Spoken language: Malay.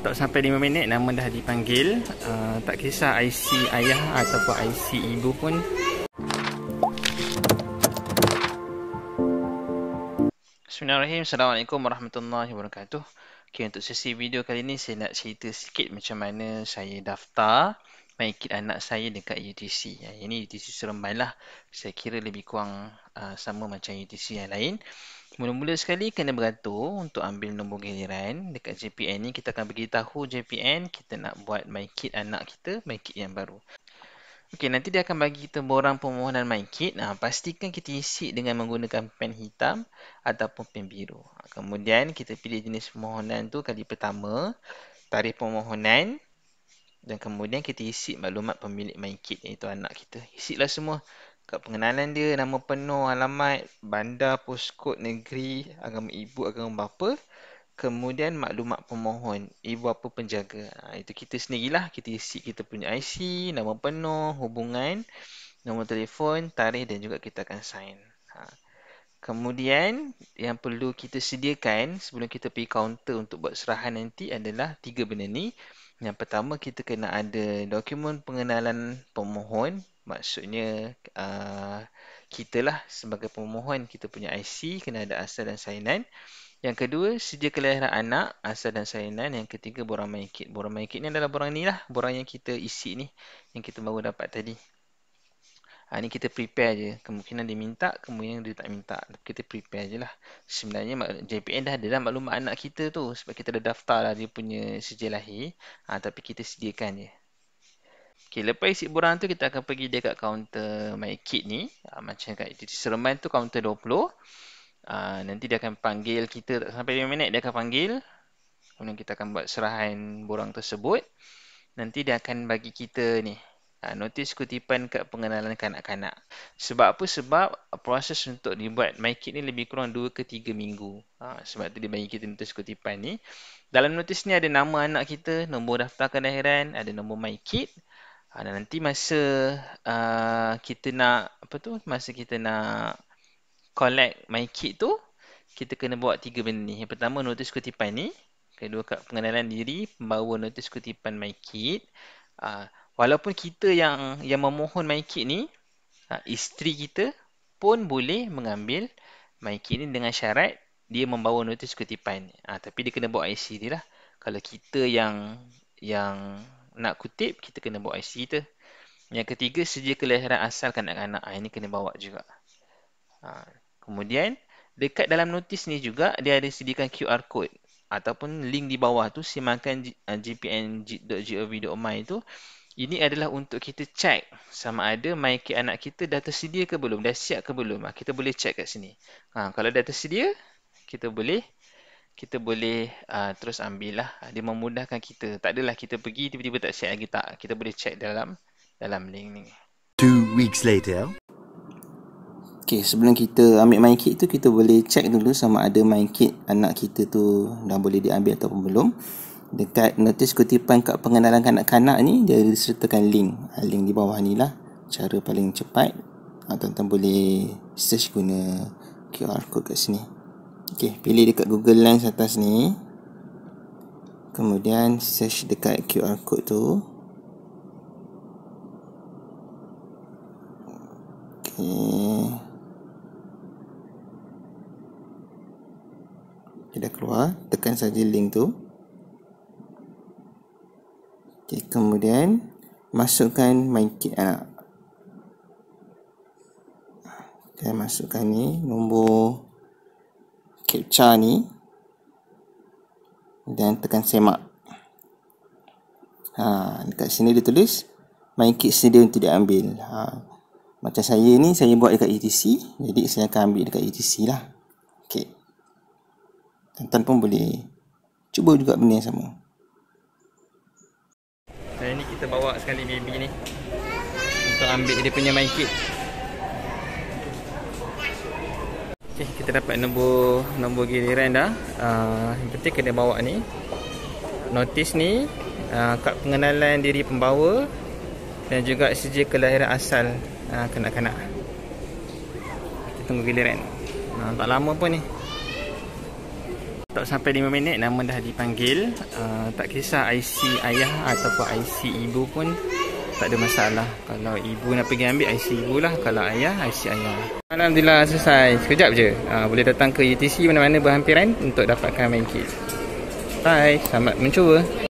Tak sampai 5 minit nama dah dipanggil uh, Tak kisah IC ayah ataupun IC ibu pun Bismillahirrahmanirrahim Assalamualaikum warahmatullahi wabarakatuh Okay untuk sesi video kali ni saya nak cerita sikit macam mana saya daftar Mengikut anak saya dekat UTC ya, ini UTC Seremban lah Saya kira lebih kurang uh, sama macam UTC yang lain Mula-mula sekali kena beratur untuk ambil nombor giliran dekat JPN ni kita akan bagi tahu JPN kita nak buat MyKit anak kita, MyKit yang baru. Okey, nanti dia akan bagi kita borang permohonan MyKit. Nah, ha, pastikan kita isi dengan menggunakan pen hitam ataupun pen biru. Ha, kemudian kita pilih jenis permohonan tu kali pertama, tarikh permohonan dan kemudian kita isi maklumat pemilik MyKit iaitu anak kita. Isilah semua. Kat pengenalan dia nama penuh alamat bandar poskod negeri agama ibu agama bapa kemudian maklumat pemohon ibu bapa penjaga ha, itu kita sendirilah kita isi kita punya IC nama penuh hubungan nombor telefon tarikh dan juga kita akan sign ha. kemudian yang perlu kita sediakan sebelum kita pergi kaunter untuk buat serahan nanti adalah tiga benda ni yang pertama kita kena ada dokumen pengenalan pemohon maksudnya uh, ah, kita lah sebagai pemohon kita punya IC kena ada asal dan sainan yang kedua sedia kelahiran anak asal dan sainan yang ketiga borang mayit borang mayit ni adalah borang ni lah borang yang kita isi ni yang kita baru dapat tadi ha, ni kita prepare je kemungkinan dia minta kemungkinan dia tak minta kita prepare je lah sebenarnya JPN dah ada lah maklumat anak kita tu sebab kita ada daftar lah dia punya sejak lahir ha, tapi kita sediakan je Okay, lepas isi borang tu kita akan pergi dekat kaunter my kit ni. Uh, macam kat itu Sereman tu kaunter 20. Uh, ah, nanti dia akan panggil kita tak sampai 5 minit dia akan panggil. Kemudian kita akan buat serahan borang tersebut. Nanti dia akan bagi kita ni. Uh, notis kutipan kat pengenalan kanak-kanak. Sebab apa? Sebab proses untuk dibuat my kit ni lebih kurang 2 ke 3 minggu. Uh, sebab tu dia bagi kita notis kutipan ni. Dalam notis ni ada nama anak kita, nombor daftar kelahiran, ada nombor my kit. Ha, dan nanti masa uh, kita nak apa tu masa kita nak collect my kit tu kita kena buat tiga benda ni. Yang pertama notis kutipan ni, kedua kad pengenalan diri, pembawa notis kutipan my kit. Uh, walaupun kita yang yang memohon my kit ni uh, isteri kita pun boleh mengambil my kit ni dengan syarat dia membawa notis kutipan. Ah uh, tapi dia kena buat IC dia lah. Kalau kita yang yang nak kutip kita kena bawa IC kita yang ketiga sejak kelahiran asal kanak-kanak ah, ini kena bawa juga ha. kemudian dekat dalam notis ni juga dia ada sediakan QR code ataupun link di bawah tu simakan gpn.gov.my ah, tu ini adalah untuk kita cek sama ada MyKit anak kita dah tersedia ke belum, dah siap ke belum. Kita boleh cek kat sini. Ha, kalau dah tersedia, kita boleh kita boleh uh, terus ambil lah. Ah, dia memudahkan kita. Tak adalah kita pergi tiba-tiba tak check lagi tak. Kita boleh check dalam dalam link ni. Two weeks later. Okay, sebelum kita ambil main kit tu, kita boleh check dulu sama ada main kit anak kita tu dah boleh diambil ataupun belum. Dekat notis kutipan kat pengenalan kanak-kanak ni, dia disertakan link. Ah, link di bawah ni lah. Cara paling cepat. Tuan-tuan boleh search guna QR code kat sini ok pilih dekat google lens atas ni kemudian search dekat QR code tu ok dia dah keluar tekan saja link tu ok kemudian masukkan mindkit ah. anak dan masukkan ni nombor capture ni dan tekan semak ha, dekat sini dia tulis main kit sedia untuk diambil ha, macam saya ni saya buat dekat ETC jadi saya akan ambil dekat ETC lah ok tuan-tuan pun boleh cuba juga benda yang sama dan ini kita bawa sekali baby ni untuk ambil dia punya main kit Okay, kita dapat nombor nombor giliran dah. Uh, yang penting kena bawa ni. Notis ni, uh, kad pengenalan diri pembawa dan juga sijil kelahiran asal uh, kanak-kanak. Kita tunggu giliran. Uh, ah, tak lama pun ni. Tak sampai 5 minit, nama dah dipanggil. Uh, tak kisah IC ayah ataupun IC ibu pun tak ada masalah Kalau ibu nak pergi ambil IC ibu lah Kalau ayah IC ayah Alhamdulillah selesai Sekejap je ha, Boleh datang ke UTC e mana-mana berhampiran Untuk dapatkan main kit Bye Selamat mencuba